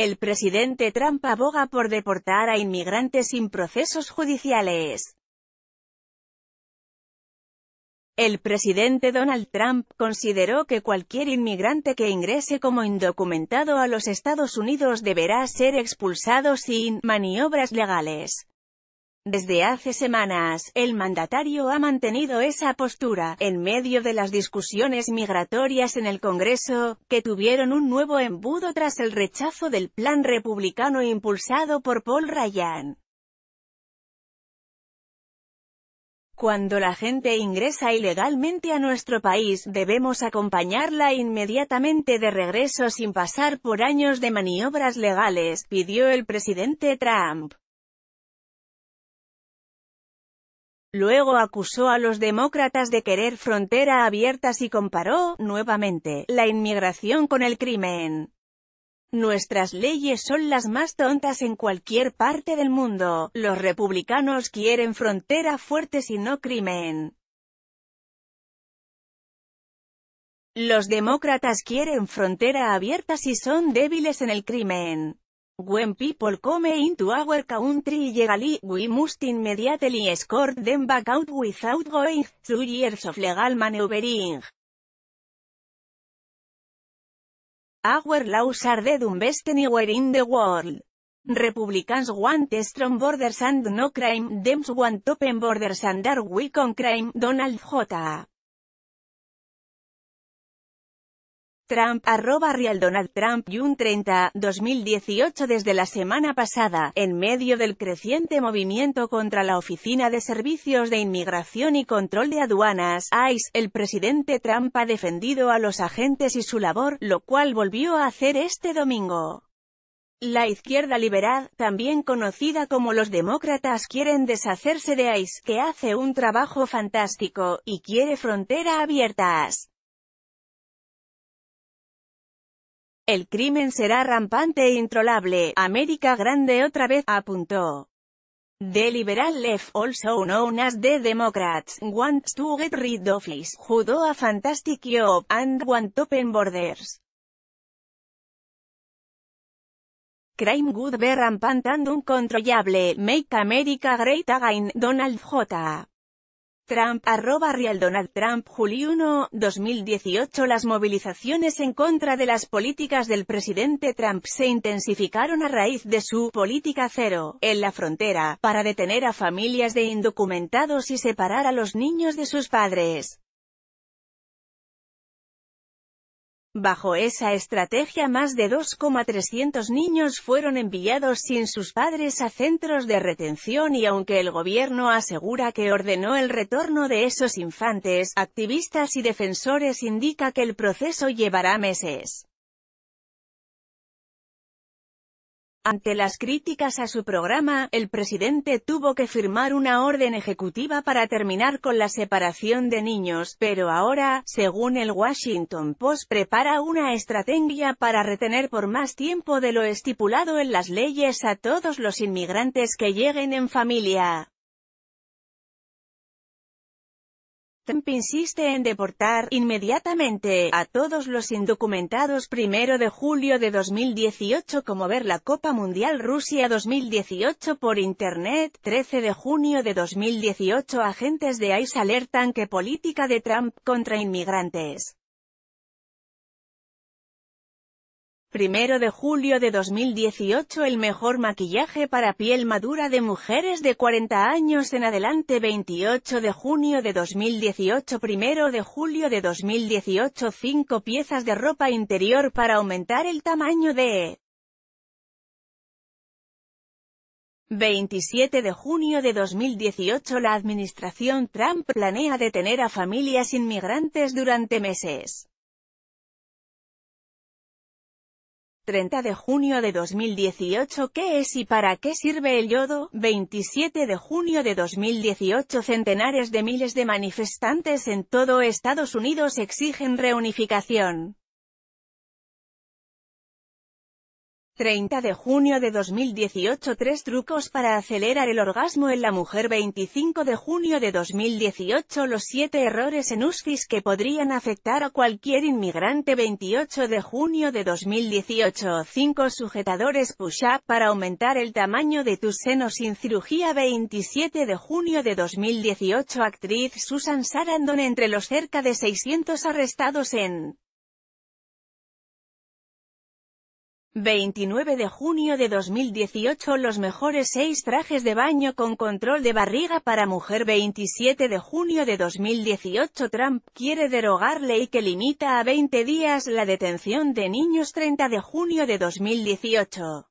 El presidente Trump aboga por deportar a inmigrantes sin procesos judiciales. El presidente Donald Trump consideró que cualquier inmigrante que ingrese como indocumentado a los Estados Unidos deberá ser expulsado sin maniobras legales. Desde hace semanas, el mandatario ha mantenido esa postura, en medio de las discusiones migratorias en el Congreso, que tuvieron un nuevo embudo tras el rechazo del plan republicano impulsado por Paul Ryan. Cuando la gente ingresa ilegalmente a nuestro país, debemos acompañarla inmediatamente de regreso sin pasar por años de maniobras legales, pidió el presidente Trump. Luego acusó a los demócratas de querer frontera abierta y comparó, nuevamente, la inmigración con el crimen. Nuestras leyes son las más tontas en cualquier parte del mundo. Los republicanos quieren frontera fuerte y no crimen. Los demócratas quieren frontera abierta si son débiles en el crimen. When people come into our country legally, we must immediately escort them back out without going through years of legal maneuvering. Our laws are the dumbest anywhere in the world. Republicans want strong borders and no crime, Dems want open borders and are weak on crime, Donald J. Trump, arroba Real Donald Trump, June 30, 2018 Desde la semana pasada, en medio del creciente movimiento contra la Oficina de Servicios de Inmigración y Control de Aduanas, ICE, el presidente Trump ha defendido a los agentes y su labor, lo cual volvió a hacer este domingo. La izquierda liberal, también conocida como los demócratas quieren deshacerse de ICE, que hace un trabajo fantástico, y quiere frontera abiertas. El crimen será rampante e introlable, América Grande otra vez, apuntó. The liberal left, also known as the Democrats, wants to get rid of this, judo a fantastic job, and want open borders. Crime would be rampant and uncontrollable, make America great again, Donald J. Trump, arroba Real Trump, julio 1, 2018 Las movilizaciones en contra de las políticas del presidente Trump se intensificaron a raíz de su «política cero» en la frontera, para detener a familias de indocumentados y separar a los niños de sus padres. Bajo esa estrategia más de 2,300 niños fueron enviados sin sus padres a centros de retención y aunque el gobierno asegura que ordenó el retorno de esos infantes, activistas y defensores indica que el proceso llevará meses. Ante las críticas a su programa, el presidente tuvo que firmar una orden ejecutiva para terminar con la separación de niños, pero ahora, según el Washington Post, prepara una estrategia para retener por más tiempo de lo estipulado en las leyes a todos los inmigrantes que lleguen en familia. Trump insiste en deportar inmediatamente a todos los indocumentados primero de julio de 2018 como ver la Copa Mundial Rusia 2018 por Internet 13 de junio de 2018 agentes de ICE alertan que política de Trump contra inmigrantes 1 de julio de 2018 El mejor maquillaje para piel madura de mujeres de 40 años en adelante 28 de junio de 2018 1 de julio de 2018 5 piezas de ropa interior para aumentar el tamaño de 27 de junio de 2018 La administración Trump planea detener a familias inmigrantes durante meses. 30 de junio de 2018 ¿Qué es y para qué sirve el yodo? 27 de junio de 2018 Centenares de miles de manifestantes en todo Estados Unidos exigen reunificación. 30 de junio de 2018 Tres trucos para acelerar el orgasmo en la mujer 25 de junio de 2018 Los siete errores en USFIS que podrían afectar a cualquier inmigrante 28 de junio de 2018 Cinco sujetadores push-up para aumentar el tamaño de tus senos sin cirugía 27 de junio de 2018 Actriz Susan Sarandon entre los cerca de 600 arrestados en 29 de junio de 2018 Los mejores seis trajes de baño con control de barriga para mujer 27 de junio de 2018 Trump quiere derogar ley que limita a 20 días la detención de niños 30 de junio de 2018